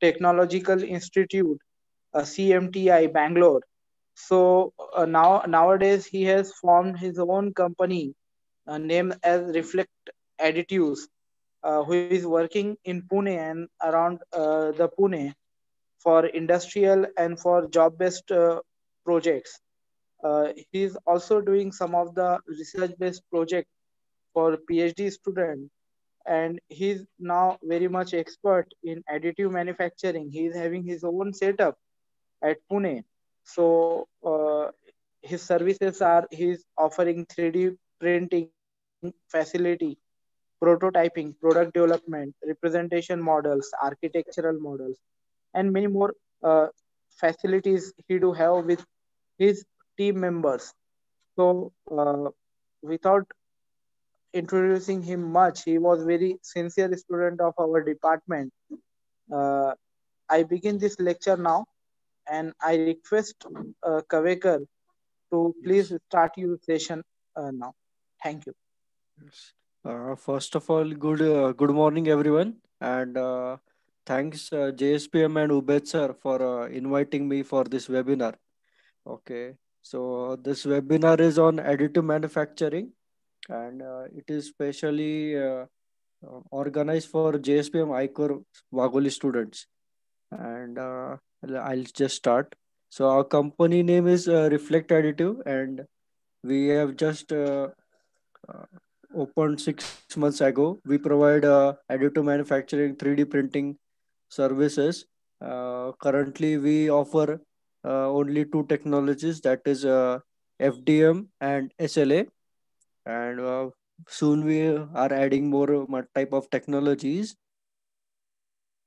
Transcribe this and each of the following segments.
Technological Institute, a uh, CMTI, Bangalore. So uh, now nowadays he has formed his own company uh, named as Reflect Additives, uh, who is working in Pune and around uh, the Pune for industrial and for job-based projects. he is also doing some of the research-based project for PhD student and he's now very much expert in additive manufacturing he is having his own setup at pune so uh, his services are he's offering 3d printing facility prototyping product development representation models architectural models and many more uh, facilities he do have with his team members so uh, without introducing him much. He was very sincere student of our department. Uh, I begin this lecture now, and I request uh, Kavekar to please start your session uh, now. Thank you. Uh, first of all, good uh, good morning everyone, and uh, thanks uh, JSPM and Ubed sir for inviting me for this webinar. Okay, so this webinar is on additive manufacturing and uh, it is specially uh, uh, organized for JSPM ICOR Wagoli students. And I'll just start. So our company name is Reflect Additive, and we have just opened six months ago. We provide uh, additive manufacturing, 3D printing services. Uh, currently, we offer uh, only two technologies that is FDM and SLA and uh, soon we are adding more uh, type of technologies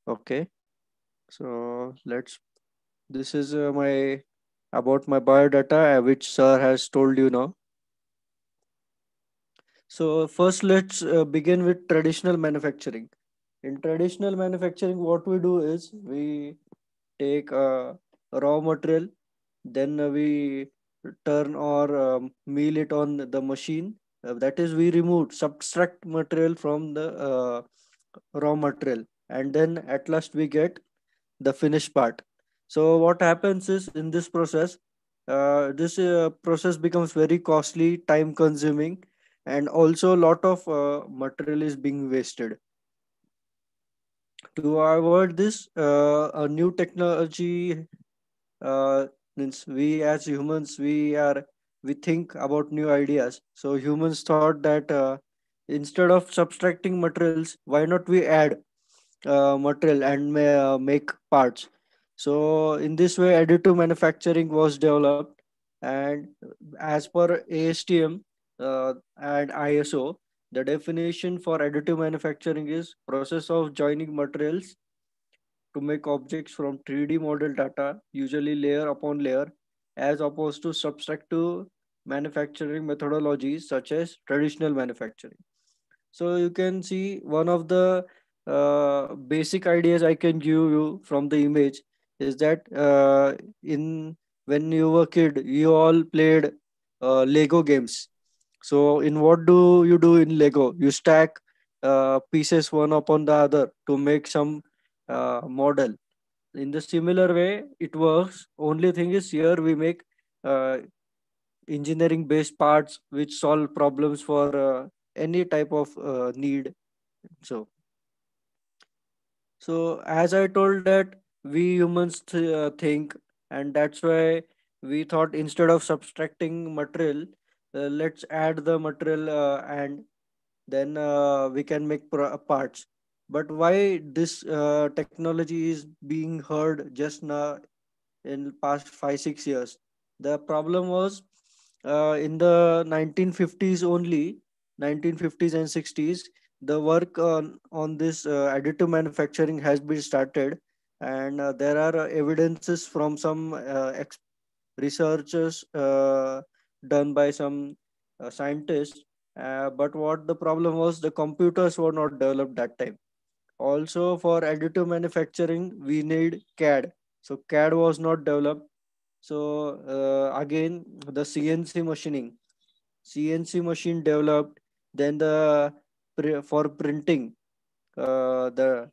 okay so let's this is uh, my about my biodata uh, which sir has told you now so first let's uh, begin with traditional manufacturing in traditional manufacturing what we do is we take uh, raw material then we turn or um, mill it on the machine uh, that is we removed subtract material from the uh, raw material and then at last we get the finished part so what happens is in this process uh, this uh, process becomes very costly time consuming and also a lot of uh, material is being wasted to avoid this uh, a new technology means we as humans we are we think about new ideas so humans thought that uh, instead of subtracting materials why not we add uh, material and may, uh, make parts so in this way additive manufacturing was developed and as per astm uh, and iso the definition for additive manufacturing is process of joining materials to make objects from 3d model data usually layer upon layer as opposed to subtractive manufacturing methodologies such as traditional manufacturing. So you can see one of the uh, basic ideas I can give you from the image is that uh, in when you were kid, you all played uh, Lego games. So in what do you do in Lego? You stack uh, pieces one upon the other to make some uh, model. In the similar way, it works. Only thing is here we make uh, engineering based parts which solve problems for uh, any type of uh, need so so as i told that we humans th uh, think and that's why we thought instead of subtracting material uh, let's add the material uh, and then uh, we can make parts but why this technology is being heard just now in past 5 6 years the problem was uh, in the 1950s only 1950s and 60s the work on, on this uh, additive manufacturing has been started and uh, there are evidences from some uh, researchers uh, done by some uh, scientists but what the problem was the computers were not developed that time also for additive manufacturing we need cad so cad was not developed so uh, again, the CNC machining, CNC machine developed, then the for printing, uh, the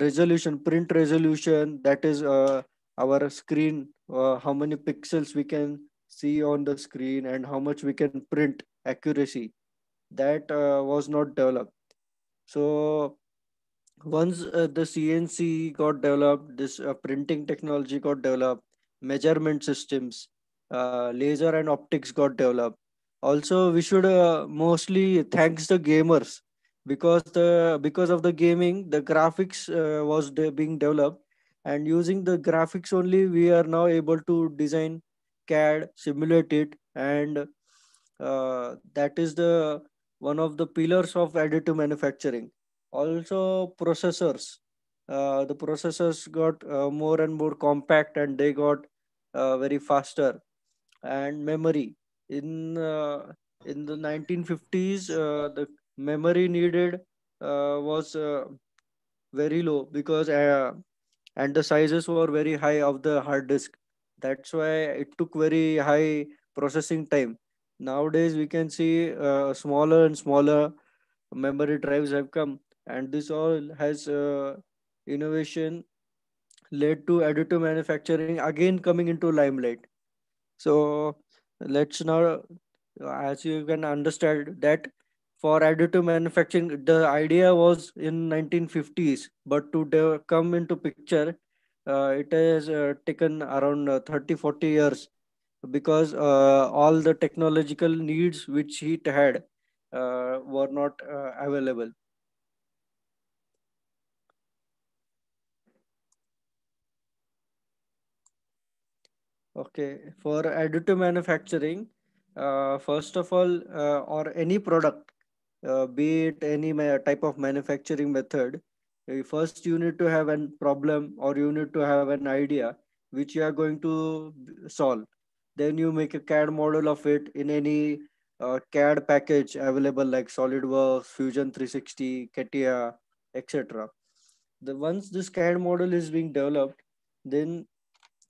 resolution, print resolution, that is uh, our screen, uh, how many pixels we can see on the screen and how much we can print accuracy. That uh, was not developed. So once uh, the CNC got developed, this uh, printing technology got developed, measurement systems, uh, laser and optics got developed. Also, we should uh, mostly thanks the gamers because the because of the gaming, the graphics uh, was de being developed, and using the graphics only, we are now able to design CAD, simulate it, and uh, that is the one of the pillars of additive manufacturing. Also, processors. Uh, the processors got uh, more and more compact, and they got uh, very faster and memory in uh, in the 1950s uh, the memory needed was very low because and the sizes were very high of the hard disk that's why it took very high processing time nowadays we can see uh, smaller and smaller memory drives have come and this all has uh, innovation led to additive manufacturing again coming into limelight so let's now as you can understand that for additive manufacturing the idea was in 1950s but to come into picture uh, it has uh, taken around uh, 30 40 years because uh, all the technological needs which it had uh, were not uh, available Okay, for additive manufacturing, uh, first of all, uh, or any product, uh, be it any type of manufacturing method, eh, first you need to have a problem or you need to have an idea which you are going to solve. Then you make a CAD model of it in any uh, CAD package available like SolidWorks, Fusion 360, CATIA, etc. The once this CAD model is being developed, then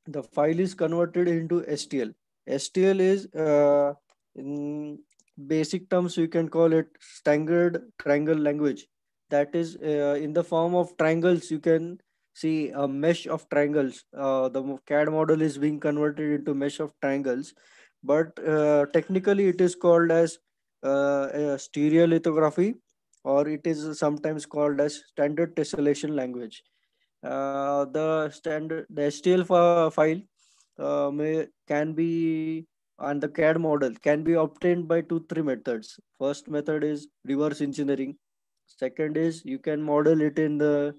the file is converted into STL. STL is uh, in basic terms you can call it standard triangle language. That is uh, in the form of triangles. You can see a mesh of triangles. Uh, the CAD model is being converted into mesh of triangles, but uh, technically it is called as uh, stereolithography, or it is sometimes called as standard tessellation language uh, the standard the STL file uh, may can be and the CAD model can be obtained by two three methods. First method is reverse engineering. Second is you can model it in the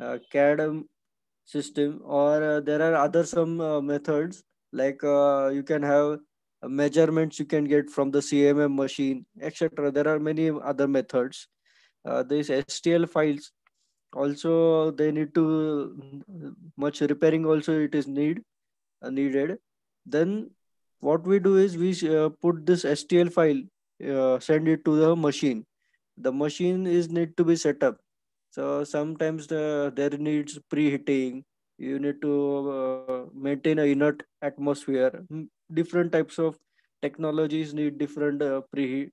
uh, CAD system or uh, there are other some uh, methods like you can have measurements you can get from the CMM machine, etc. There are many other methods. Uh, these STL files also they need to mm, much repairing also it is need uh, needed then what we do is we uh, put this stl file uh, send it to the machine the machine is need to be set up so sometimes the, there needs preheating you need to uh, maintain a inert atmosphere hmm, different types of technologies need different uh, pre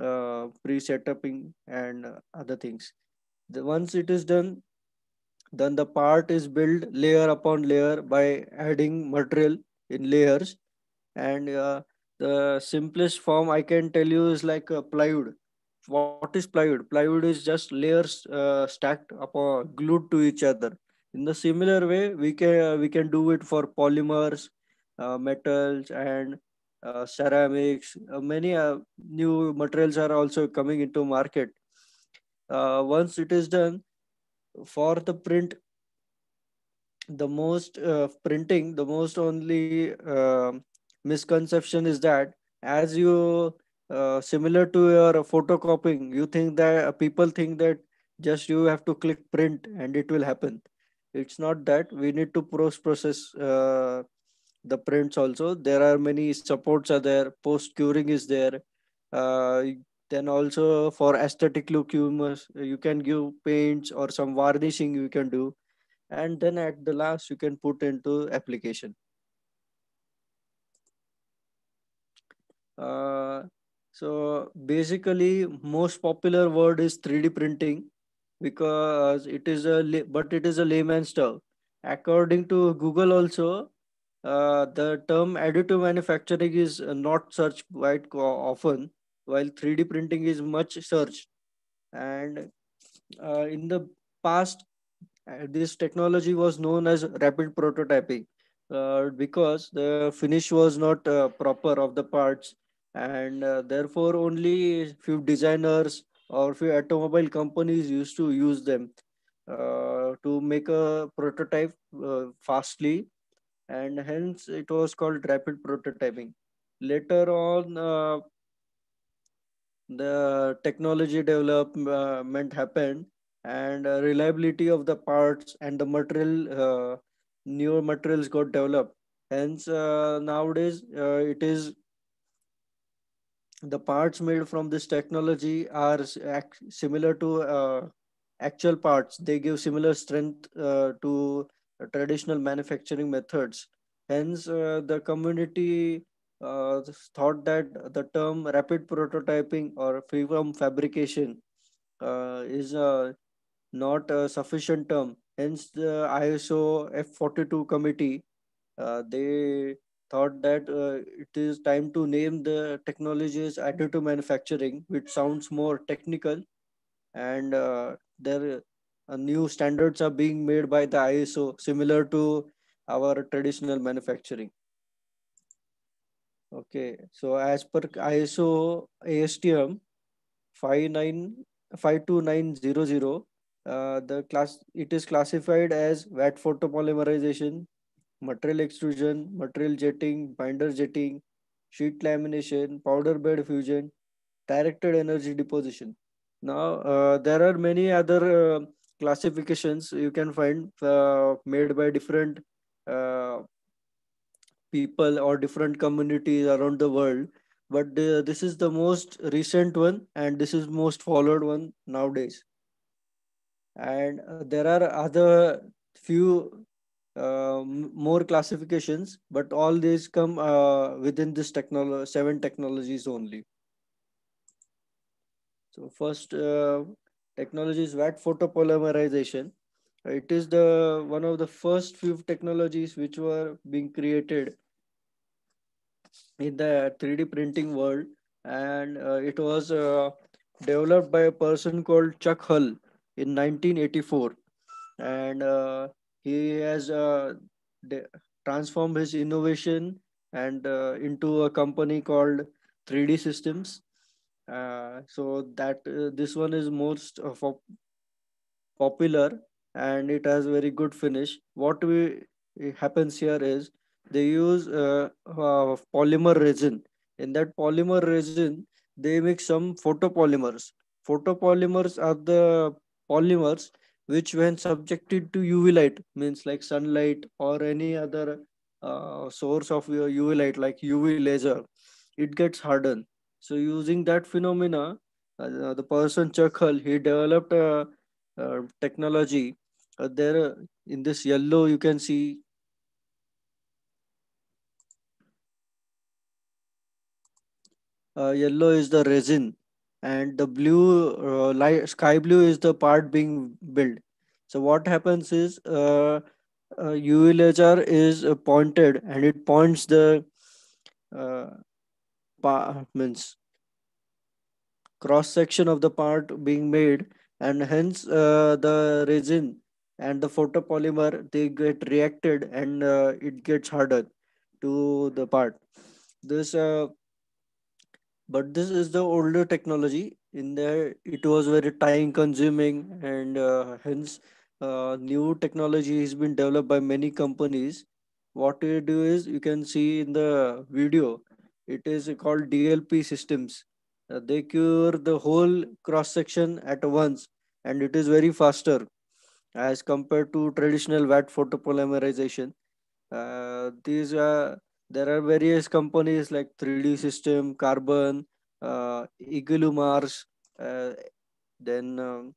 uh, pre setuping and other things the, once it is done then the part is built layer upon layer by adding material in layers and uh, the simplest form i can tell you is like plywood what is plywood plywood is just layers uh, stacked upon glued to each other in the similar way we can uh, we can do it for polymers uh, metals and uh, ceramics many new materials are also coming into market uh, once it is done for the print the most uh, printing the most only uh, misconception is that as you uh, similar to your photocopying you think that uh, people think that just you have to click print and it will happen it's not that we need to post process uh, the prints also there are many supports are there post curing is there uh, then also for aesthetic look you must you can give paints or some varnishing you can do and then at the last you can put into application uh, so basically most popular word is 3d printing because it is a but it is a layman's term according to google also uh, the term additive manufacturing is not searched quite often while 3d printing is much searched and uh, in the past uh, this technology was known as rapid prototyping uh, because the finish was not uh, proper of the parts and uh, therefore only few designers or few automobile companies used to use them to make a prototype fastly and hence it was called rapid prototyping later on the technology development happened and uh, reliability of the parts and the material uh, newer materials got developed hence uh, nowadays uh, it is the parts made from this technology are similar to uh, actual parts they give similar strength uh, to traditional manufacturing methods hence the community uh, thought that the term rapid prototyping or from fabrication uh, is uh, not a sufficient term. Hence, the ISO F42 committee, uh, they thought that uh, it is time to name the technologies additive manufacturing, which sounds more technical. And uh, there new standards are being made by the ISO, similar to our traditional manufacturing. Okay, so as per ISO ASTM 52900, uh, the class it is classified as VAT photopolymerization, material extrusion, material jetting, binder jetting, sheet lamination, powder bed fusion, directed energy deposition. Now, uh, there are many other uh, classifications you can find uh, made by different uh, people or different communities around the world but uh, this is the most recent one and this is most followed one nowadays and uh, there are other few uh, more classifications but all these come uh, within this technology seven technologies only so first uh, technology is wet photopolymerization it is the one of the first few technologies which were being created in the 3D printing world, and uh, it was uh, developed by a person called Chuck Hull in 1984, and uh, he has uh, transformed his innovation and uh, into a company called 3D Systems. Uh, so that this one is most popular and it has very good finish. What we happens here is they use uh, uh, polymer resin. In that polymer resin, they make some photopolymers. Photopolymers are the polymers which when subjected to UV light, means like sunlight or any other uh, source of UV light like UV laser, it gets hardened. So using that phenomena, uh, uh the person Chakal he developed a, a technology. Uh, there in this yellow, you can see uh, yellow is the resin and the blue uh, light sky blue is the part being built so what happens is uh, uh, UV laser is uh, pointed and it points the uh, means cross section of the part being made and hence uh, the resin and the photopolymer they get reacted and uh, it gets harder to the part this uh, but this is the older technology in there it was very time consuming and uh, hence uh, new technology has been developed by many companies what you do is you can see in the video it is called dlp systems uh, they cure the whole cross section at once and it is very faster as compared to traditional wet photopolymerization uh, these are there are various companies like 3D System, Carbon, uh, Igloo Mars, uh, then um,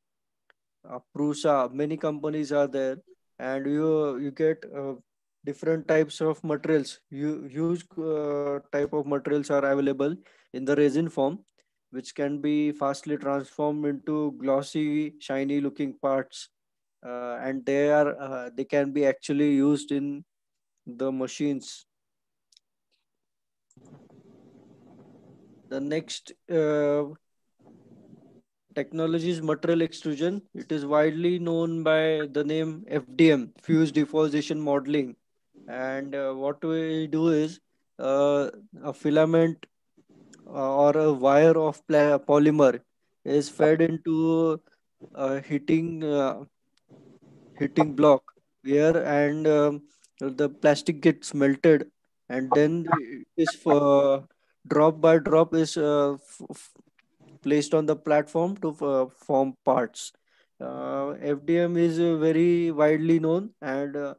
uh, Prusa. Many companies are there, and you you get uh, different types of materials. You huge uh, type of materials are available in the resin form, which can be fastly transformed into glossy, shiny looking parts, uh, and they are uh, they can be actually used in the machines The next uh, technology is material extrusion. It is widely known by the name FDM, fused deposition modeling. And uh, what we do is uh, a filament uh, or a wire of polymer is fed into a uh, heating uh, heating block here and um, the plastic gets melted and then it is for drop by drop is uh, placed on the platform to uh, form parts. Uh, FDM is uh, very widely known and uh,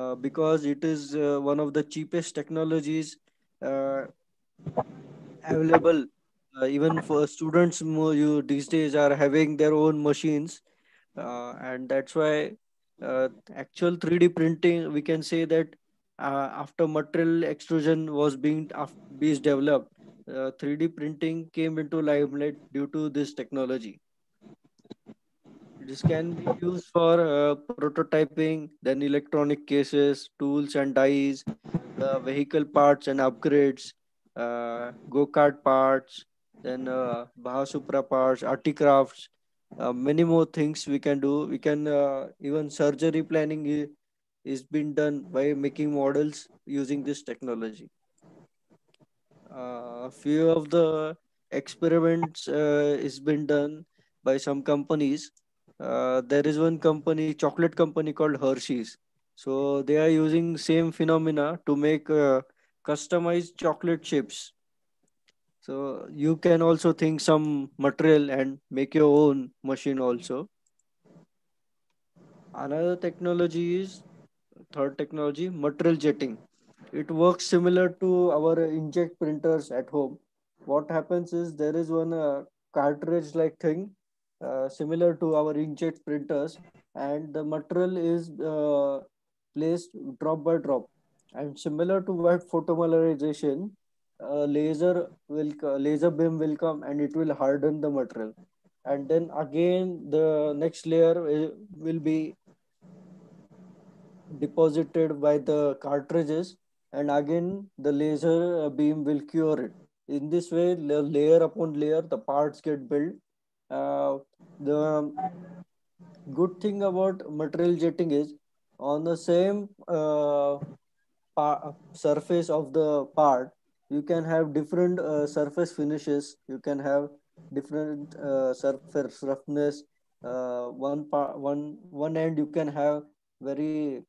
uh because it is one of the cheapest technologies available. even for students you, these days are having their own machines and that's why actual 3D printing, we can say that uh, after material extrusion was being is developed, uh, 3D printing came into limelight due to this technology. This can be used for uh, prototyping, then electronic cases, tools and dies, the vehicle parts and upgrades, uh, go-kart parts, then uh, Bahasupra parts, articrafts, uh, many more things we can do. We can uh, even surgery planning is being done by making models using this technology. A uh, few of the experiments uh, is been done by some companies. Uh, there is one company, chocolate company called Hershey's. So they are using same phenomena to make uh, customized chocolate chips. So you can also think some material and make your own machine also. Another technology is third technology, material jetting. It works similar to our inkjet printers at home. What happens is there is one uh, cartridge-like thing uh, similar to our inkjet printers and the material is uh, placed drop by drop and similar to what photomolarization a laser will laser beam will come and it will harden the material and then again the next layer uh, will be deposited by the cartridges and again the laser beam will cure it. In this way, layer upon layer, the parts get built. Uh, the good thing about material jetting is on the same uh, surface of the part, you can have different uh, surface finishes. You can have different uh, surface roughness. Uh, one part, one one end you can have very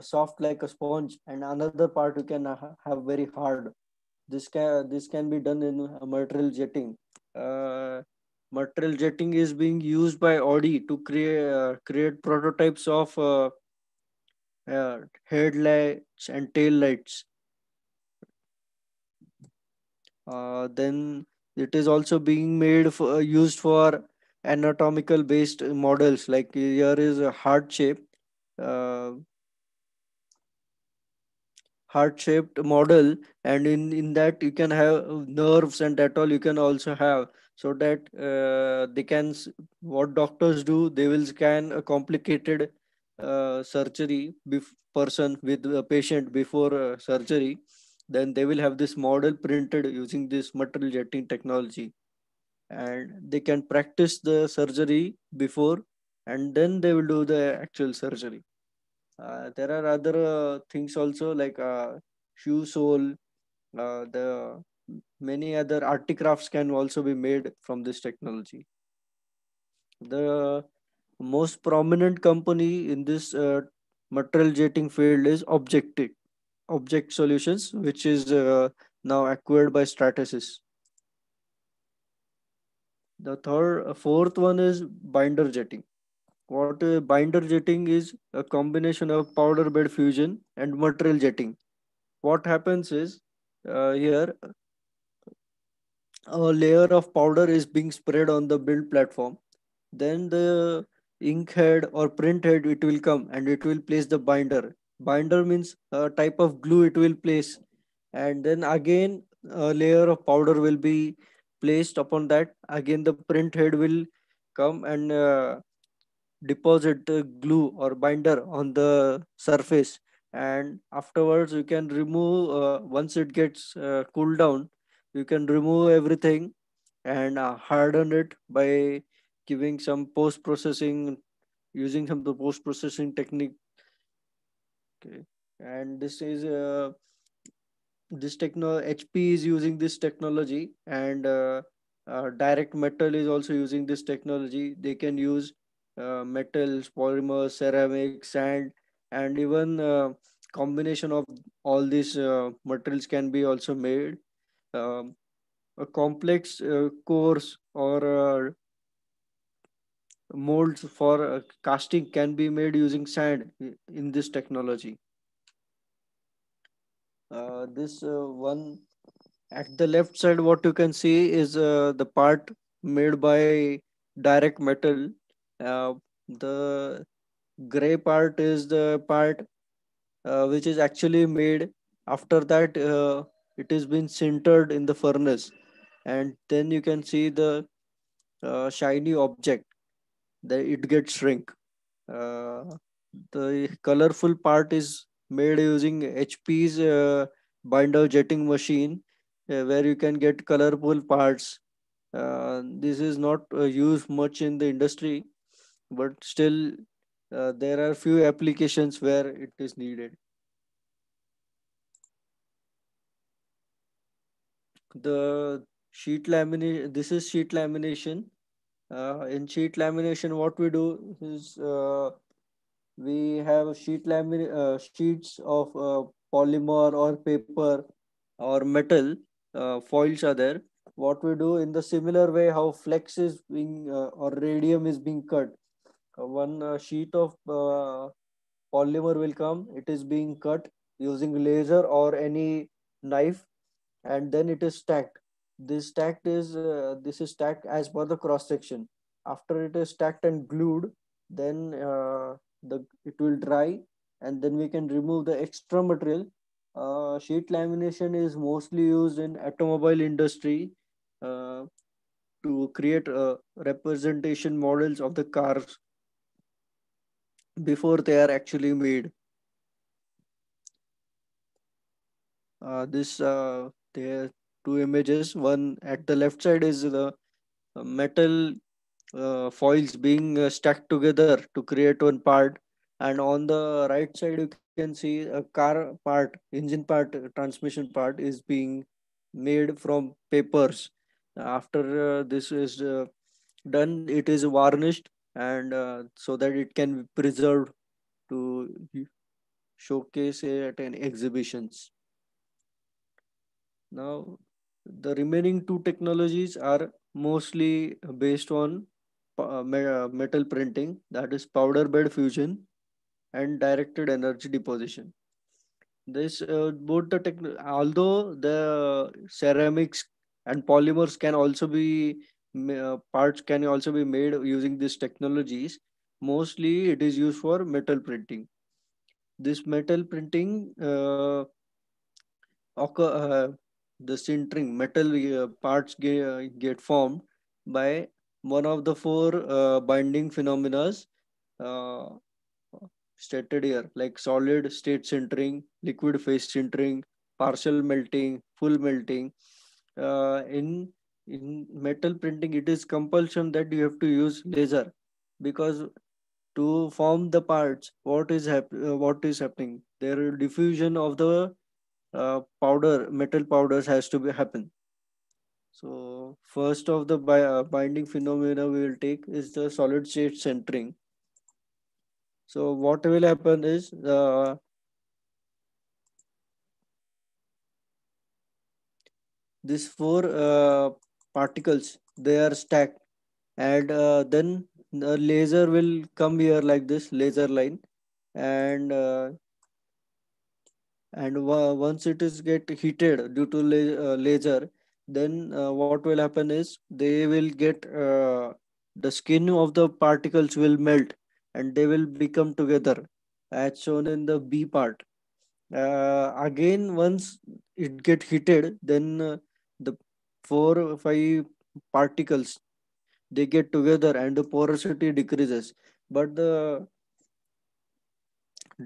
soft like a sponge and another part you can have very hard this can this can be done in material jetting uh, material jetting is being used by audi to create uh, create prototypes of uh, uh, headlights and tail lights uh, then it is also being made for, uh, used for anatomical based models like here is a heart shape uh, heart shaped model and in in that you can have nerves and that all you can also have so that uh, they can what doctors do they will scan a complicated uh, surgery person with a patient before uh, surgery then they will have this model printed using this material jetting technology and they can practice the surgery before and then they will do the actual surgery uh, there are other uh, things also like uh, shoe sole, the many other crafts can also be made from this technology. The most prominent company in this uh, material jetting field is Objective Object Solutions, which is uh, now acquired by Stratasys. The third, fourth one is binder jetting what uh, binder jetting is a combination of powder bed fusion and material jetting what happens is uh, here a layer of powder is being spread on the build platform then the ink head or print head it will come and it will place the binder binder means a type of glue it will place and then again a layer of powder will be placed upon that again the print head will come and uh, deposit glue or binder on the surface and afterwards you can remove uh, once it gets uh, cooled down you can remove everything and uh, harden it by giving some post processing using some post processing technique okay and this is uh, this techno hp is using this technology and uh, uh, direct metal is also using this technology they can use uh, metals, polymers, ceramics, sand, and even uh, combination of all these uh, materials can be also made. Um, a complex cores or molds for casting can be made using sand in this technology. Uh, this uh, one at the left side what you can see is uh, the part made by direct metal uh, the gray part is the part uh, which is actually made after that uh, it has been sintered in the furnace and then you can see the uh, shiny object that it gets shrink uh, the colorful part is made using hp's uh, binder jetting machine uh, where you can get colorful parts this is not used much in the industry but still uh, there are few applications where it is needed. The sheet lamination, this is sheet lamination. Uh, in sheet lamination, what we do is uh, we have sheet lamin uh, sheets of uh, polymer or paper or metal uh, foils are there. What we do in the similar way how flex is being or radium is being cut one uh, sheet of uh, polymer will come it is being cut using laser or any knife and then it is stacked this stacked is uh, this is stacked as per the cross section after it is stacked and glued then the it will dry and then we can remove the extra material uh, sheet lamination is mostly used in automobile industry uh, to create uh, representation models of the cars before they are actually made. Uh, this uh, there are two images. One at the left side is the uh, metal uh, foils being uh, stacked together to create one part, and on the right side you can see a car part, engine part, uh, transmission part is being made from papers. After this is done, it is varnished and uh, so that it can be preserved to showcase at an exhibitions. Now, the remaining two technologies are mostly based on uh, uh, metal printing, that is powder bed fusion and directed energy deposition. This uh, both the technology, although the ceramics and polymers can also be uh, parts can also be made using these technologies. Mostly it is used for metal printing. This metal printing uh, occur, uh, the sintering metal uh, parts get, uh, get formed by one of the four uh, binding phenomena stated here like solid state sintering, liquid phase sintering, partial melting, full melting. Uh, in in metal printing it is compulsion that you have to use laser because to form the parts what is hap- uh, what is happening There diffusion of the uh, powder metal powders has to be happen so first of the bi uh, binding phenomena we will take is the solid state centering so what will happen is uh, this four uh, particles they are stacked and uh, then the laser will come here like this laser line and uh, and once it is get heated due to la uh, laser then uh, what will happen is they will get uh, the skin of the particles will melt and they will become together as shown in the b part uh, again once it get heated then uh, the four or five particles they get together and the porosity decreases but the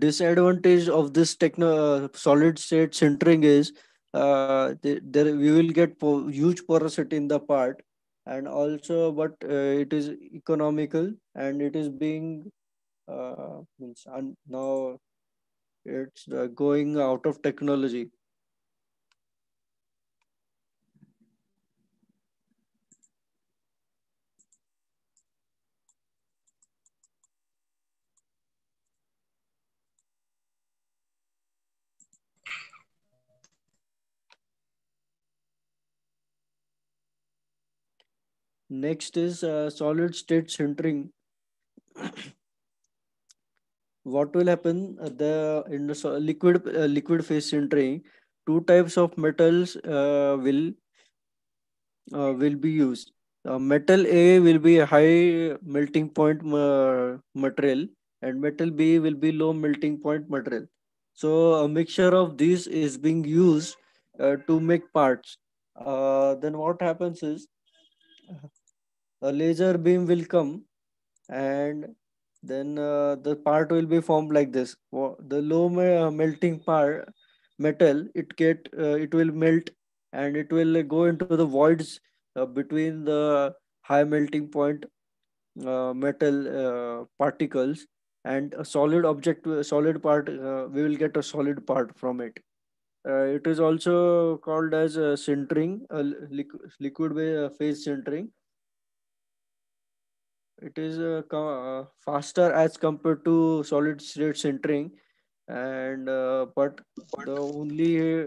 disadvantage of this techno uh, solid state sintering is uh, there we will get po huge porosity in the part and also but uh, it is economical and it is being uh, now it's uh, going out of technology Next is uh, solid state sintering. what will happen? Uh, the in the so liquid uh, liquid phase sintering, two types of metals uh, will uh, will be used. Uh, metal A will be a high melting point material, and metal B will be low melting point material. So a mixture of these is being used to make parts. then what happens is a laser beam will come and then uh, the part will be formed like this the low uh, melting part metal it get uh, it will melt and it will go into the voids uh, between the high melting point uh, metal uh, particles and a solid object a solid part we will get a solid part from it it is also called as sintering liquid phase sintering it is uh, uh, faster as compared to solid state sintering and uh, but the only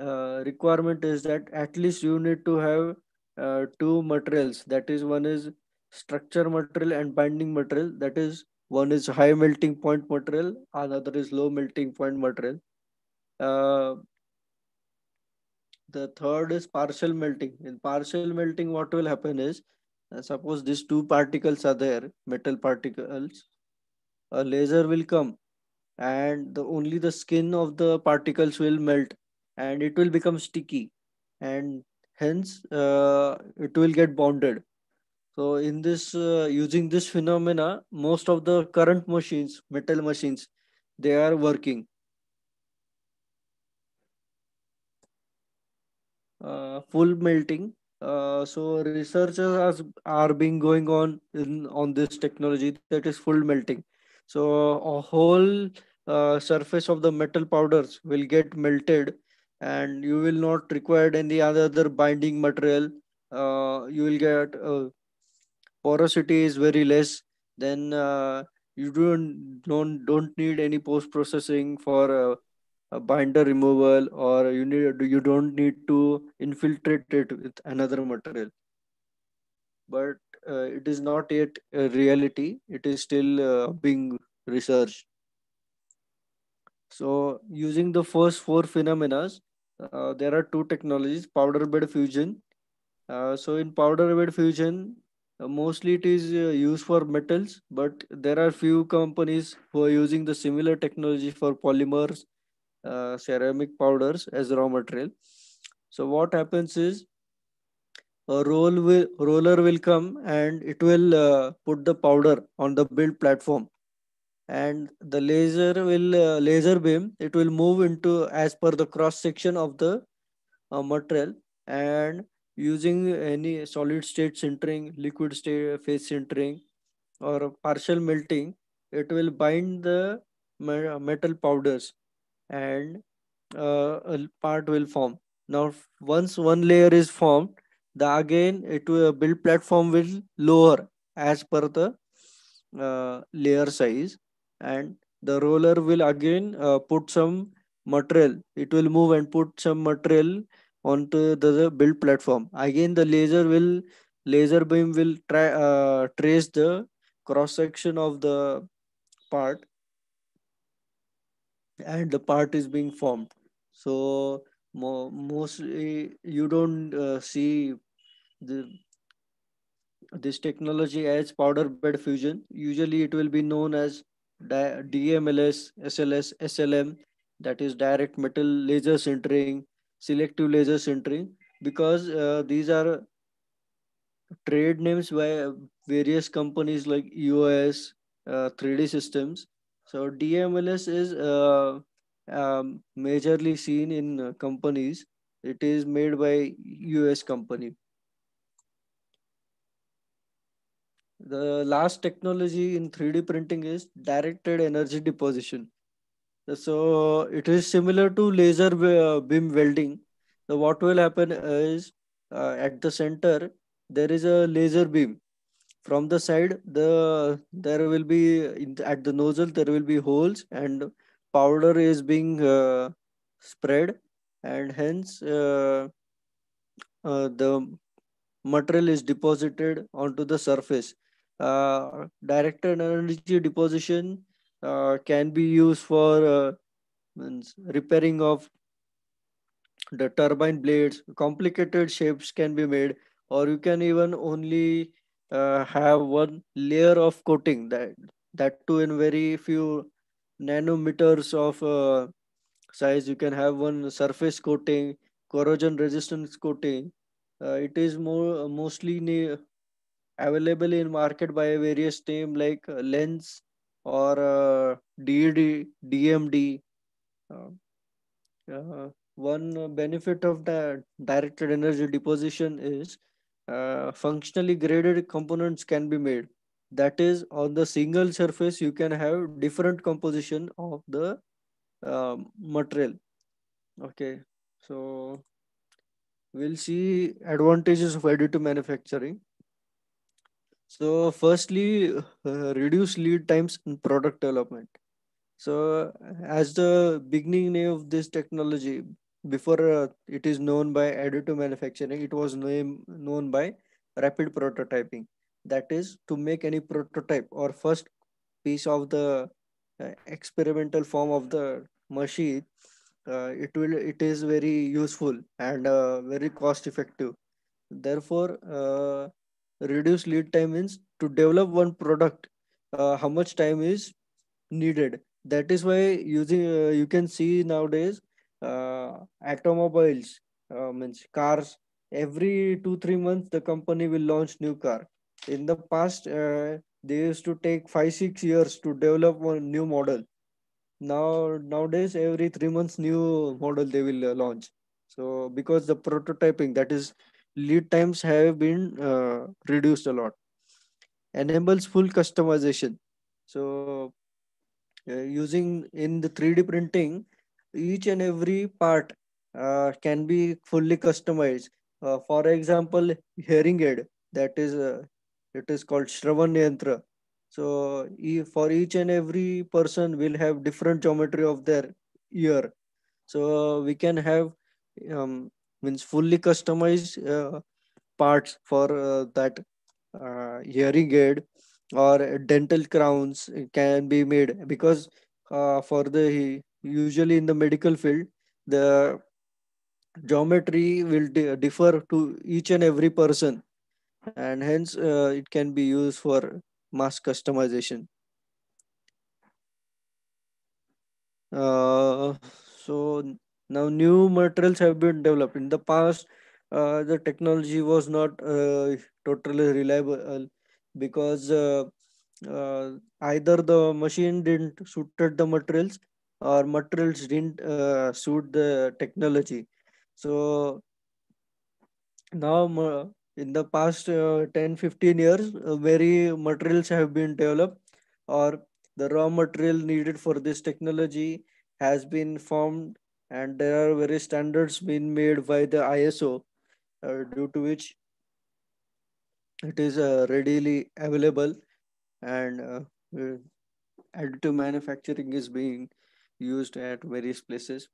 uh, requirement is that at least you need to have uh, two materials that is one is structure material and binding material that is one is high melting point material another is low melting point material uh, the third is partial melting in partial melting what will happen is uh, suppose these two particles are there metal particles a laser will come and the, only the skin of the particles will melt and it will become sticky and hence uh, it will get bonded so in this uh, using this phenomena most of the current machines metal machines they are working uh, full melting uh, so researchers are being going on in, on this technology that is full melting. So a whole uh, surface of the metal powders will get melted and you will not require any other binding material. Uh, you will get uh, porosity is very less. Then uh, you don't, don't, don't need any post-processing for a binder removal or you need you don't need to infiltrate it with another material but uh, it is not yet a reality it is still uh, being researched so using the first four phenomena uh, there are two technologies powder bed fusion uh, so in powder bed fusion uh, mostly it is uh, used for metals but there are few companies who are using the similar technology for polymers uh, ceramic powders as raw material. So what happens is a roll will, roller will come and it will uh, put the powder on the build platform and the laser will uh, laser beam it will move into as per the cross section of the uh, material and using any solid state sintering liquid state phase sintering or partial melting it will bind the metal powders and uh, a part will form. Now, once one layer is formed, the again it will uh, build platform will lower as per the uh, layer size, and the roller will again uh, put some material. It will move and put some material onto the, the build platform. Again, the laser will laser beam will try uh, trace the cross section of the part and the part is being formed so mo- mostly you don't uh, see the this technology as powder bed fusion usually it will be known as dmls sls slm that is direct metal laser sintering selective laser sintering because uh, these are trade names by various companies like eos uh, 3d systems so DMLS is uh, um, majorly seen in uh, companies. It is made by US company. The last technology in 3D printing is directed energy deposition. So it is similar to laser uh, beam welding. So what will happen is uh, at the center, there is a laser beam from the side the there will be at the nozzle there will be holes and powder is being uh, spread and hence uh, uh, the material is deposited onto the surface uh, directed energy deposition uh, can be used for uh, repairing of the turbine blades complicated shapes can be made or you can even only uh, have one layer of coating that that too in very few nanometers of uh, size you can have one surface coating corrosion resistance coating uh, it is more mostly available in market by various name like lens or uh, DD, DMD. Uh, uh, one benefit of the directed energy deposition is uh, functionally graded components can be made. That is, on the single surface, you can have different composition of the uh, material. Okay, so we'll see advantages of additive manufacturing. So, firstly, uh, reduce lead times in product development. So, as the beginning name of this technology, before uh, it is known by additive manufacturing, it was name, known by rapid prototyping. That is to make any prototype or first piece of the uh, experimental form of the machine uh, it will it is very useful and uh, very cost effective therefore uh, reduce lead time means to develop one product uh, how much time is needed that is why using you can see nowadays uh, automobiles uh, means cars every two three months the company will launch new car in the past uh, they used to take five six years to develop a new model now nowadays every three months new model they will uh, launch so because the prototyping that is lead times have been uh, reduced a lot enables full customization so uh, using in the 3d printing each and every part uh, can be fully customized. Uh, for example, hearing aid that is uh, it is called Shravan Yantra. So for each and every person will have different geometry of their ear. So we can have um, means fully customized uh, parts for uh, that uh, hearing aid or dental crowns can be made because for the usually in the medical field, the geometry will differ to each and every person. And hence, uh, it can be used for mass customization. Uh, so now new materials have been developed. In the past, uh, the technology was not uh, totally reliable uh, because uh, uh, either the machine didn't suit the materials or materials didn't uh, suit the technology so now in the past uh, 10 15 years uh, very materials have been developed or the raw material needed for this technology has been formed and there are various standards being made by the iso uh, due to which it is uh, readily available and uh, uh, additive manufacturing is being used at various places.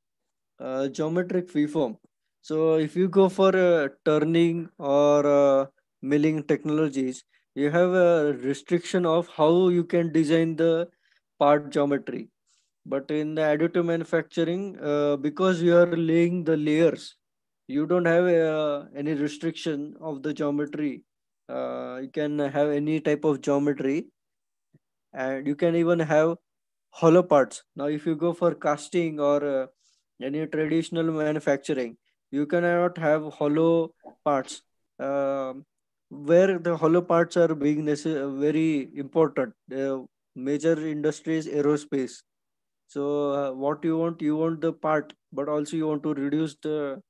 Uh, geometric freeform. So if you go for uh, turning or uh, milling technologies, you have a restriction of how you can design the part geometry. But in the additive manufacturing, uh, because you are laying the layers, you don't have uh, any restriction of the geometry. Uh, you can have any type of geometry and you can even have hollow parts now if you go for casting or uh, any traditional manufacturing you cannot have hollow parts uh, where the hollow parts are being very important uh, major industries aerospace so uh, what you want you want the part but also you want to reduce the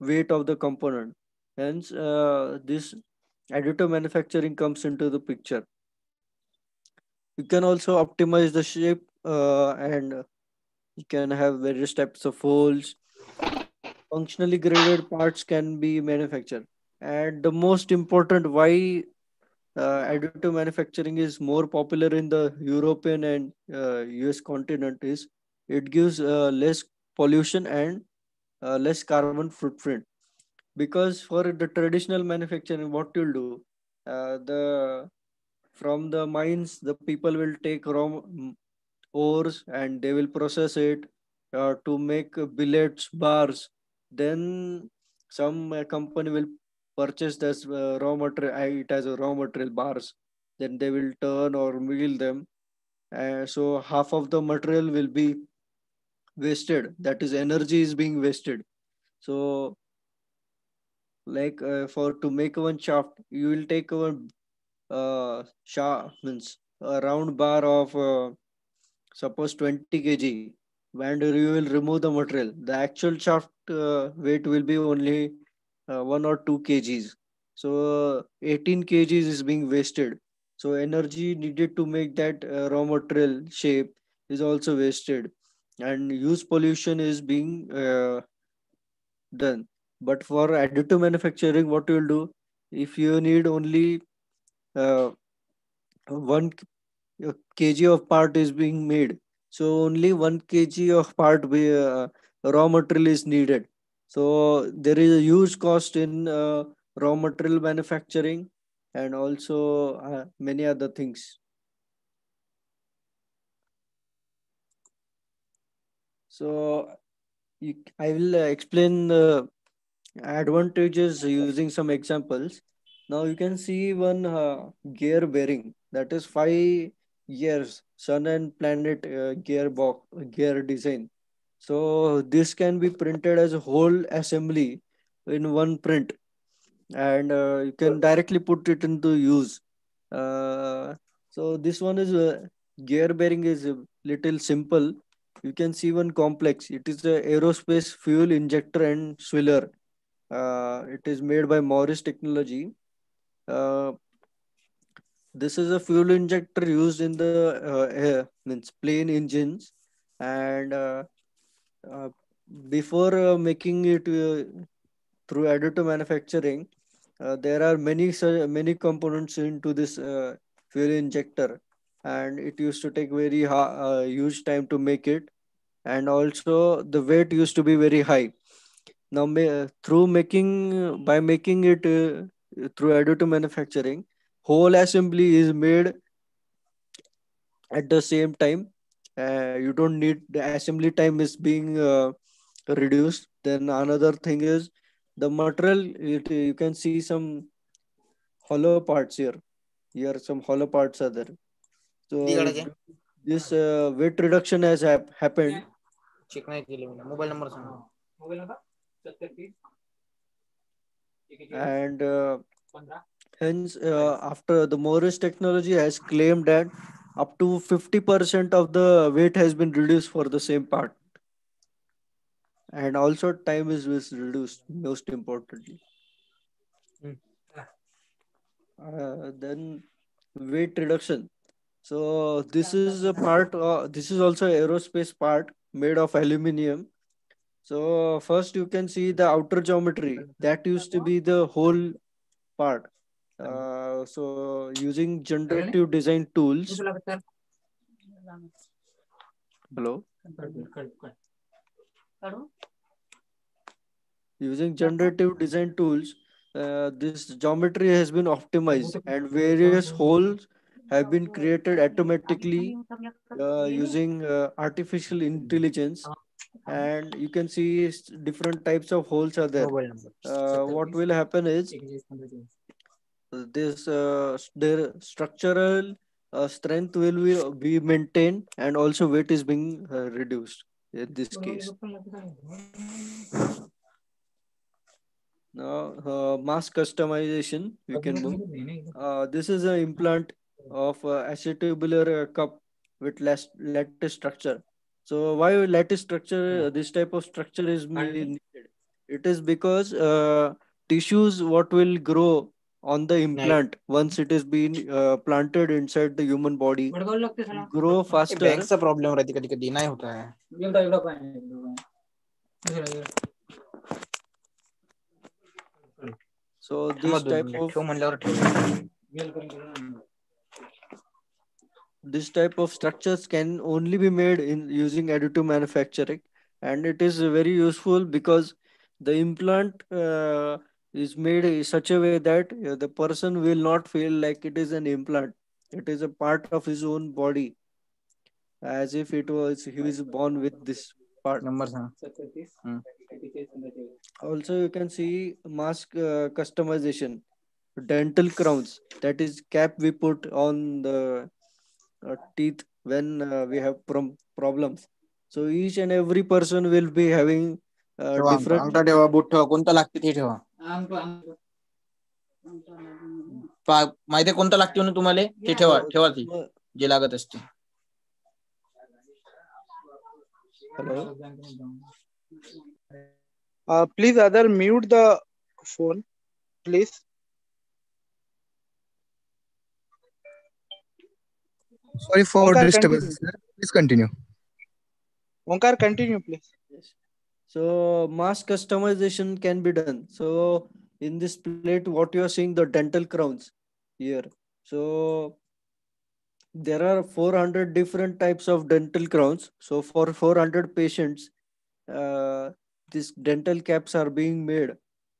weight of the component hence uh, this additive manufacturing comes into the picture you can also optimize the shape uh, and you can have various types of holes functionally graded parts can be manufactured and the most important why uh, additive manufacturing is more popular in the european and uh, us continent is it gives uh, less pollution and uh, less carbon footprint because for the traditional manufacturing what you'll do uh, the from the mines, the people will take raw ores and they will process it uh, to make billets, bars. Then some uh, company will purchase this uh, raw material, uh, it has a raw material bars. Then they will turn or mill them. Uh, so half of the material will be wasted. That is energy is being wasted. So like uh, for to make one shaft, you will take one uh, sharp means a round bar of uh, suppose 20 kg and you will remove the material the actual shaft uh, weight will be only uh, 1 or 2 kgs so uh, 18 kgs is being wasted so energy needed to make that uh, raw material shape is also wasted and use pollution is being uh, done but for additive manufacturing what you will do if you need only uh, one kg of part is being made so only one kg of part be, uh, raw material is needed so there is a huge cost in uh, raw material manufacturing and also uh, many other things so you, i will uh, explain the advantages using some examples now you can see one uh, gear bearing that is five years sun and planet uh, gearbox gear design. So this can be printed as a whole assembly in one print, and uh, you can directly put it into use. Uh, so this one is uh, gear bearing is a little simple. You can see one complex. It is the aerospace fuel injector and swiller. Uh, it is made by Morris Technology uh, this is a fuel injector used in the uh, air, means plane engines and uh, uh before uh, making it through additive manufacturing there are many many components into this fuel injector and it used to take very huge time to make it and also the weight used to be very high now through making by making it through additive manufacturing whole assembly is made at the same time uh, you don't need the assembly time is being uh, reduced then another thing is the material it, you can see some hollow parts here here some hollow parts are there so this uh, weight reduction has happened check mobile number mobile number and uh, hence uh, after the morris technology has claimed that up to 50% of the weight has been reduced for the same part and also time is reduced most importantly hmm. uh, then weight reduction so this is a part uh, this is also aerospace part made of aluminum so first you can see the outer geometry that used to be the whole part. Uh, so using generative design tools. Hello. Using generative design tools, uh, this geometry has been optimized and various holes have been created automatically uh, using uh, artificial intelligence and you can see different types of holes are there. Uh, what will happen is this uh, their structural uh, strength will be maintained and also weight is being uh, reduced in this case. Now, uh, mass customization we can do. Uh, this is an implant of uh, acetabular cup with less lattice structure So why lattice structure, yeah. this type of structure is mainly needed? It is because uh, tissues what will grow on the implant nice. once it is been uh, planted inside the human body grow faster. Bank sa problem रहती कभी कभी nahi hota hai ये तो ये तो So this type of. this type of structures can only be made in using additive manufacturing and it is very useful because the implant uh, is made in such a way that uh, the person will not feel like it is an implant it is a part of his own body as if it was he was born with this part numbers huh? Hmm. also you can see mask uh, customization dental crowns that is cap we put on the teeth when uh, we have prom- problems. So each and every person will be having uh, different. ठेवा boot ठेवा कोणता लागते ते ठेवा माहिती कोणता लागते म्हणून तुम्हाला ते ठेवा ठेवा ती जे लागत असते please other mute the phone please Sorry for Omkar disturbance. Continue. Please continue. continue, please. Yes. So mass customization can be done. So in this plate, what you are seeing the dental crowns here. So there are 400 different types of dental crowns. So for 400 patients, uh, these dental caps are being made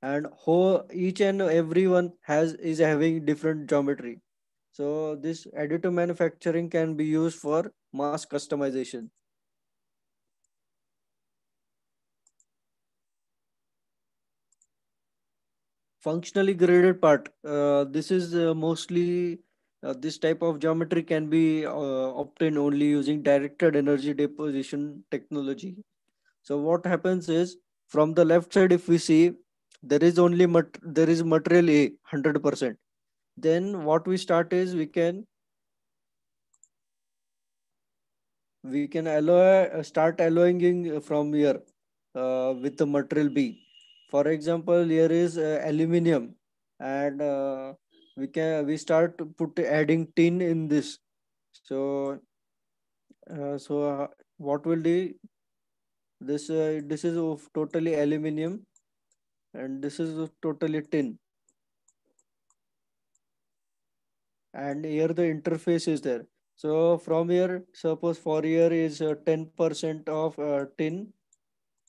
and how each and everyone has is having different geometry. So this additive manufacturing can be used for mass customization. Functionally graded part. Uh, this is uh, mostly uh, this type of geometry can be uh, obtained only using directed energy deposition technology. So what happens is from the left side, if we see, there is only there is material A 100 percent then what we start is we can we can alloy uh, start alloying from here uh, with the material B. For example, here is uh, aluminium, and uh, we can we start put adding tin in this. So, uh, so uh, what will be This this is of totally aluminium, and this is totally tin. and here the interface is there so from here suppose for here is 10% uh, of uh, tin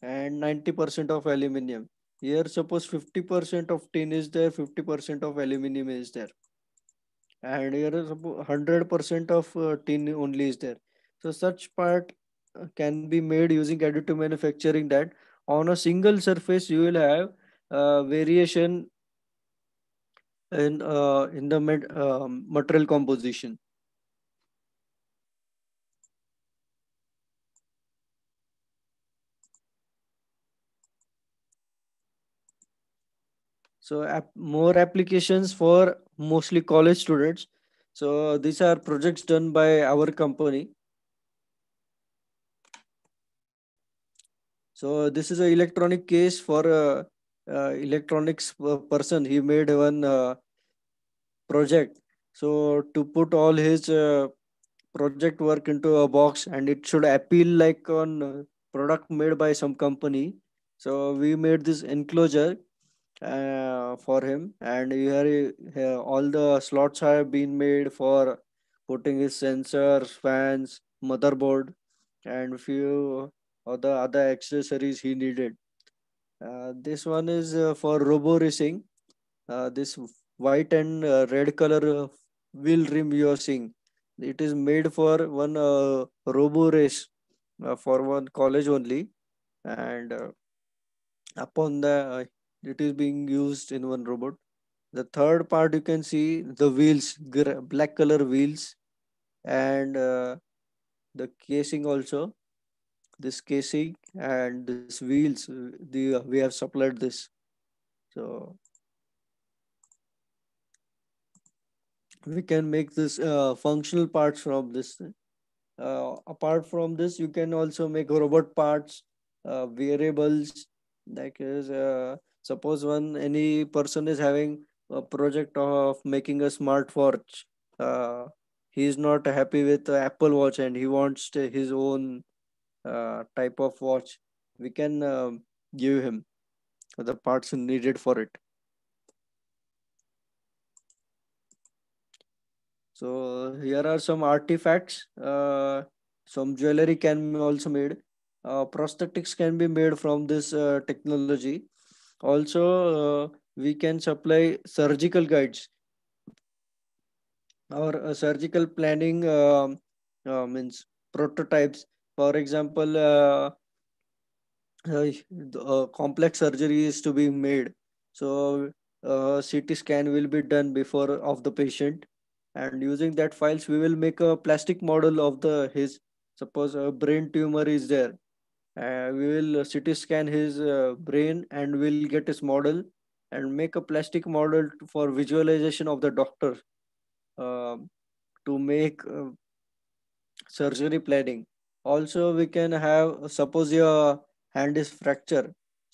and 90% of aluminium here suppose 50% of tin is there 50% of aluminium is there and here 100% of uh, tin only is there so such part uh, can be made using additive manufacturing that on a single surface you will have uh, variation in uh, in the med, um, material composition so ap more applications for mostly college students so these are projects done by our company so this is an electronic case for uh, uh, electronics person he made one uh, project so to put all his uh, project work into a box and it should appeal like on product made by some company so we made this enclosure uh, for him and here, here all the slots have been made for putting his sensors fans motherboard and few other other accessories he needed uh, this one is uh, for robo racing. Uh, this white and uh, red color uh, wheel rim you are seeing. It is made for one robo race for one college only. And upon the, it is being used in one robot. The third part you can see the wheels, black color wheels and the casing also this casing and this wheels uh, the we have supplied this so we can make this uh, functional parts from this uh, apart from this you can also make robot parts uh, variables like is uh, suppose one any person is having a project of making a smart watch. Uh, he is not happy with apple watch and he wants his own uh, type of watch we can uh, give him the parts needed for it so here are some artifacts uh, some jewelry can be also made uh, prosthetics can be made from this uh, technology also uh, we can supply surgical guides Our surgical planning um, means prototypes for example, uh, uh, uh, complex surgery is to be made. So uh, CT scan will be done before of the patient. And using that files, we will make a plastic model of the his, suppose a brain tumor is there. Uh, we will uh, CT scan his uh, brain and we'll get his model and make a plastic model for visualization of the doctor uh, to make uh, surgery planning also we can have suppose your hand is fractured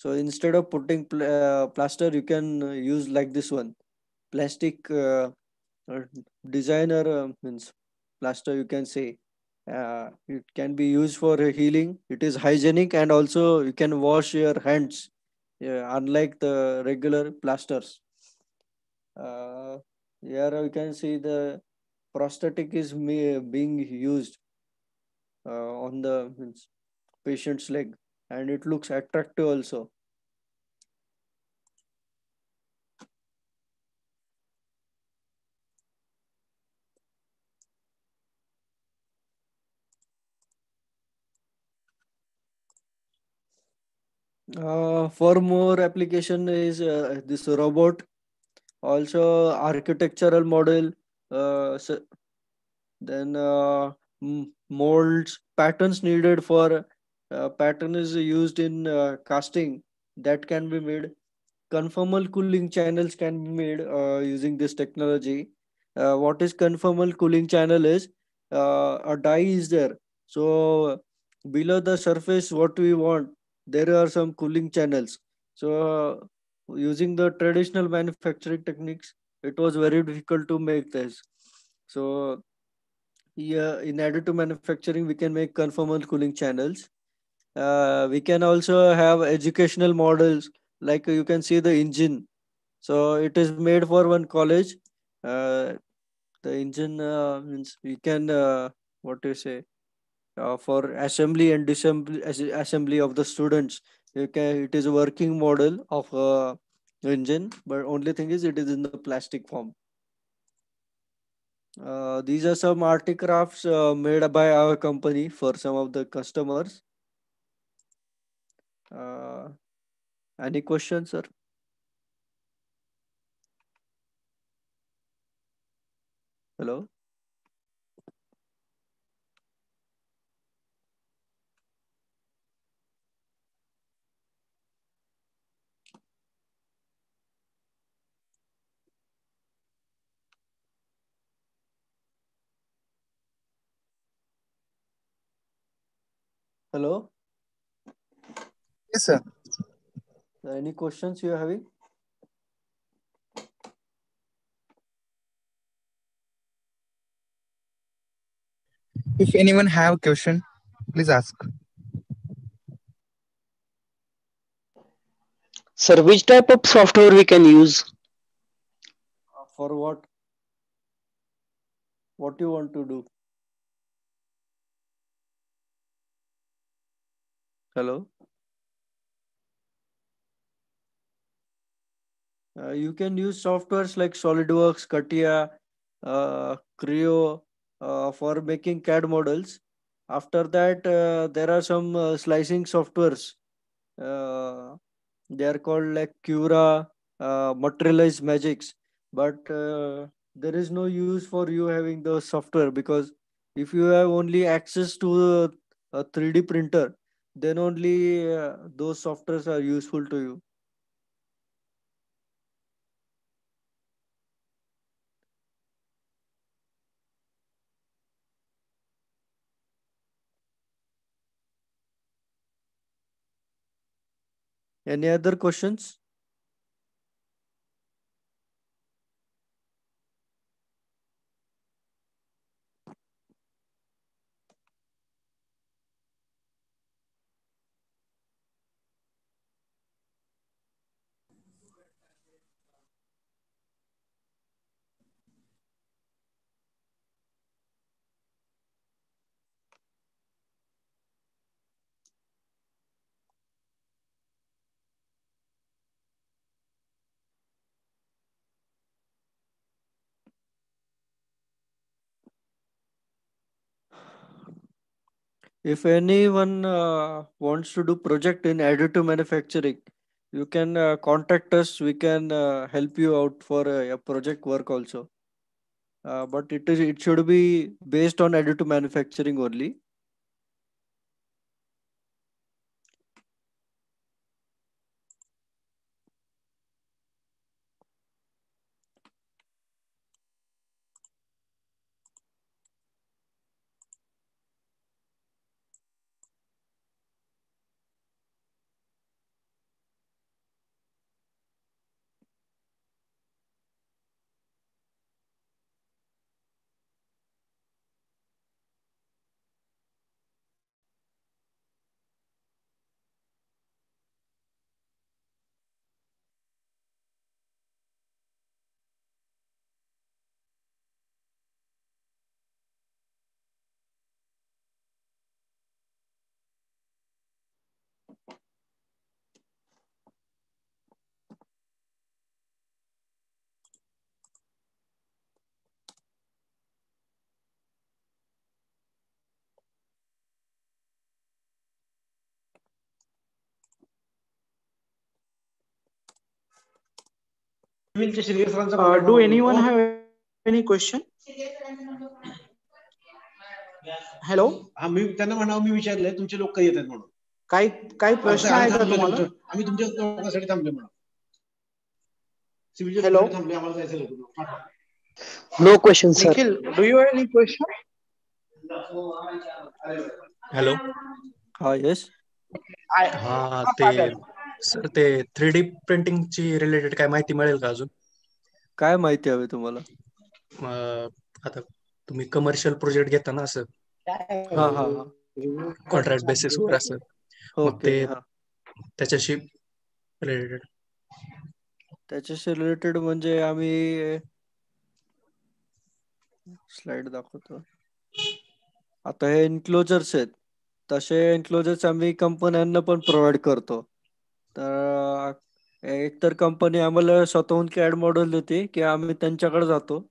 so instead of putting pl uh, plaster you can use like this one plastic uh, designer uh, means plaster you can say uh, it can be used for healing it is hygienic and also you can wash your hands yeah, unlike the regular plasters uh, here you can see the prosthetic is being used uh, on the patient's leg and it looks attractive also. Uh, more application is uh, this robot, also architectural model, uh, so then uh, mm, molds patterns needed for uh, pattern is used in uh, casting that can be made conformal cooling channels can be made uh, using this technology uh, what is conformal cooling channel is uh, a die is there so below the surface what we want there are some cooling channels so using the traditional manufacturing techniques it was very difficult to make this so yeah, in additive manufacturing, we can make conformal cooling channels. Uh, we can also have educational models, like you can see the engine. So it is made for one college. Uh, the engine uh, means we can, uh, what do you say, uh, for assembly and disassembly assembly of the students. You can, it is a working model of a uh, engine, but only thing is it is in the plastic form. Uh, these are some art crafts uh, made by our company for some of the customers. Uh, any questions, sir? Hello? Hello? Yes, sir. Uh, any questions you are having? If anyone have question, please ask. Sir, which type of software we can use? Uh, for what? What you want to do? Hello? Uh, you can use softwares like SolidWorks, CATIA, uh, Creo uh, for making CAD models. After that, uh, there are some uh, slicing softwares. Uh, they are called like Cura, Materialize Magics. But there is no use for you having the software because if you have only access to a 3D printer, then only uh, those softwares are useful to you any other questions if anyone uh, wants to do project in additive manufacturing you can uh, contact us we can uh, help you out for uh, a project work also uh, but it is it should be based on additive manufacturing only Uh, do anyone have any question? Hello हा मी त्यांना म्हणावं मी विचारलंय तुमचे लोक काय येतात म्हणून काय काय प्रश्न हाँ, आहे तो हाँ, हाँ, का तुम्हाला आम्ही तुमच्या लोकांसाठी थांबले म्हणून हॅलो थांबले आम्हाला जायचं no question sir Nikhil do you have any question hello हा यस हा ते सर ते थ्री डी ची रिलेटेड काय माहिती मिळेल का अजून काय माहिती हवी तुम्हाला आता तुम्ही कमर्शियल प्रोजेक्ट घेता ना असं कॉन्ट्रॅक्ट बेसिस वर असं ते त्याच्याशी रिलेटेड त्याच्याशी रिलेटेड म्हणजे आम्ही स्लाइड दाखवतो आता हे एन्क्लोजर्स आहेत तसे एन्क्लोजर्स आम्ही कंपन्यांना पण प्रोव्हाइड करतो तर एकतर कंपनी आम्हाला स्वतःहून कॅड मॉडेल देते की आम्ही त्यांच्याकडे जातो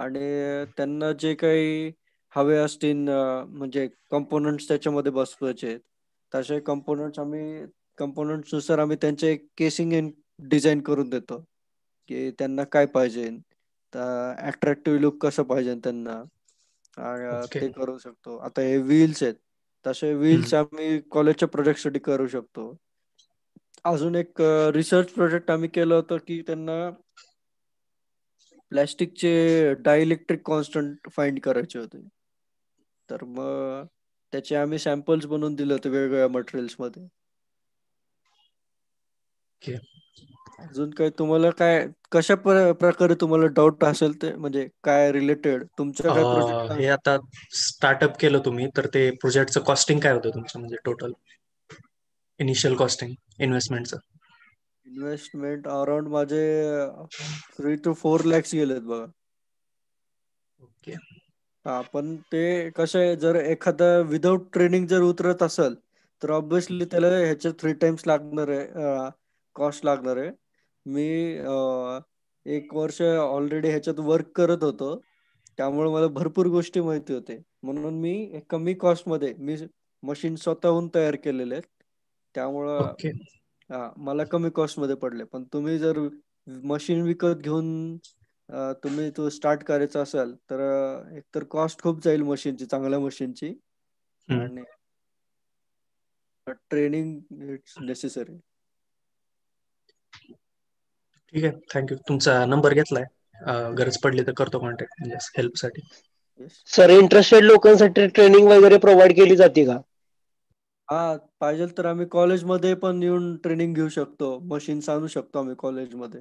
आणि त्यांना जे काही हवे असतील म्हणजे कंपोनंट्स त्याच्यामध्ये बसवायचे तसे कंपोनंट्स आम्ही कंपोनंट नुसार आम्ही त्यांचे केसिंग डिझाईन करून देतो की त्यांना काय पाहिजे अट्रॅक्टिव्ह लुक कसं पाहिजे त्यांना ते करू शकतो आता हे व्हील्स आहेत तसे व्हील्स आम्ही कॉलेजच्या प्रोजेक्टसाठी करू शकतो अजून एक रिसर्च प्रोजेक्ट आम्ही केलं होतं की त्यांना प्लॅस्टिकचे डायइलेक्ट्रिक कॉन्स्टंट फाइंड करायचे होते तर मग त्याचे आम्ही सॅम्पल्स बनवून दिले होते वेगवेगळ्या मटेरियल्स मध्ये अजून काय तुम्हाला काय कशा प्रकारे तुम्हाला डाऊट असेल ते म्हणजे काय रिलेटेड तुमच्या काय प्रोजेक्ट हे आता स्टार्टअप केलं तुम्ही तर ते प्रोजेक्टचं कॉस्टिंग काय होतं तुमचं म्हणजे total initial costing investment around माझे थ्री टू फोर लॅक्स गेलेत बघा ओके पण ते कसे जर एखादा विदाउट ट्रेनिंग जर उतरत असेल तर ऑब्विसली त्याला ह्याचे थ्री टाइम्स लागणार आहे कॉस्ट लागणार आहे मी एक वर्ष ऑलरेडी ह्याच्यात वर्क करत होतो त्यामुळे मला भरपूर गोष्टी माहिती होते म्हणून मी कमी कॉस्टमध्ये मी मशीन स्वतःहून तयार केलेले आहेत त्यामुळं मला कमी कॉस्ट मध्ये पडले पण तुम्ही जर मशीन विकत घेऊन तुम्ही तो स्टार्ट करायचा असाल तर एकतर कॉस्ट खूप जाईल मशीनची चांगल्या मशीनची आणि ट्रेनिंग इट्स नेसेसरी ठीक आहे थँक्यू तुमचा नंबर घेतलाय गरज पडली तर करतो कॉन्टॅक्ट हेल्प म्हणजे साठी सर इंटरेस्टेड लोकांसाठी ट्रेनिंग वगैरे प्रोव्हाइड केली जाते का हा पाहिजे तर आम्ही कॉलेजमध्ये पण येऊन ट्रेनिंग घेऊ शकतो. मशीन्स आणू शकतो आम्ही कॉलेजमध्ये.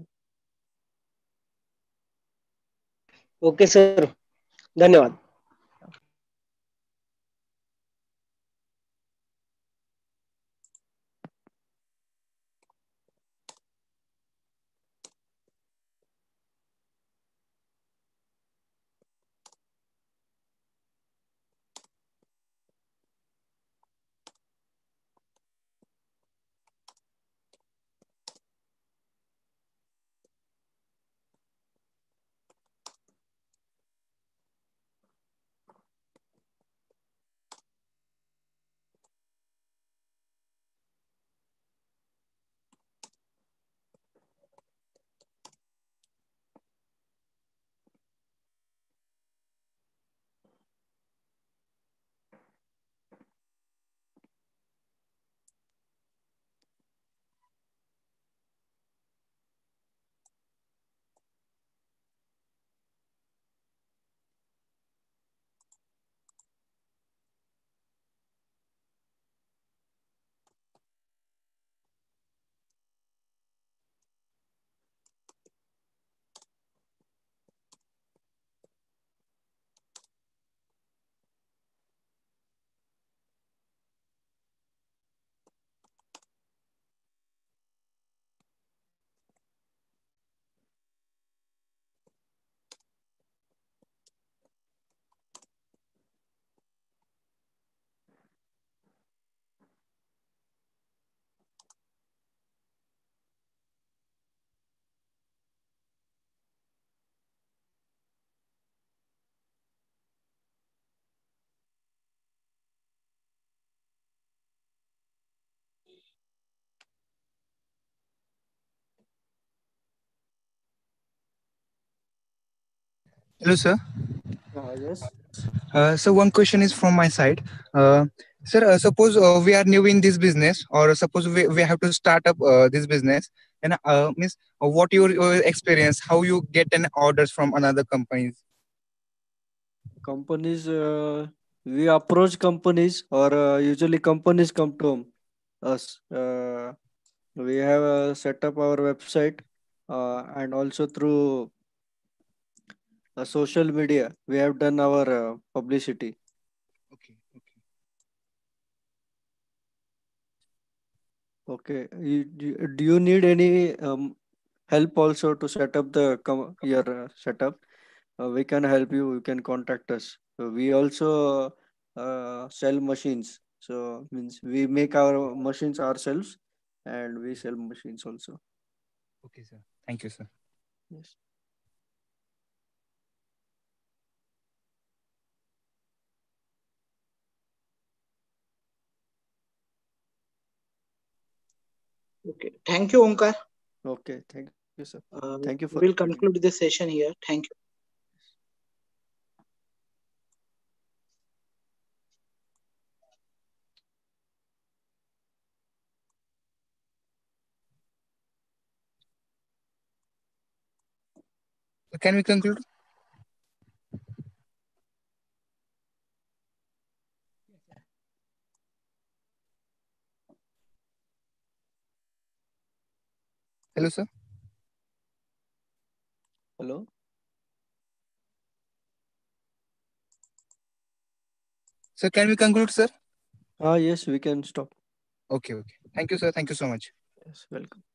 Okay sir. धन्यवाद. Hello, sir. Uh, yes. Uh, so one question is from my side. Uh, sir, uh, suppose uh, we are new in this business, or suppose we, we have to start up uh, this business. And uh, means, what your, your, experience? How you get an orders from another companies? Companies, we approach companies, or usually companies come to us. we have set up our website, and also through uh, social media we have done our uh, publicity okay okay okay you, do you need any um, help also to set up the your uh, setup uh, we can help you you can contact us so we also uh, sell machines so means we make our machines ourselves and we sell machines also okay sir thank you sir yes Okay. Thank you, Omkar. Okay. Thank you, sir. Uh, Thank you for. We'll conclude the session here. Thank you. Can we conclude? Hello, sir. Hello. So can we conclude, sir? Ah, uh, yes, we can stop. Okay, okay. Thank you, sir. Thank you so much. Yes, welcome.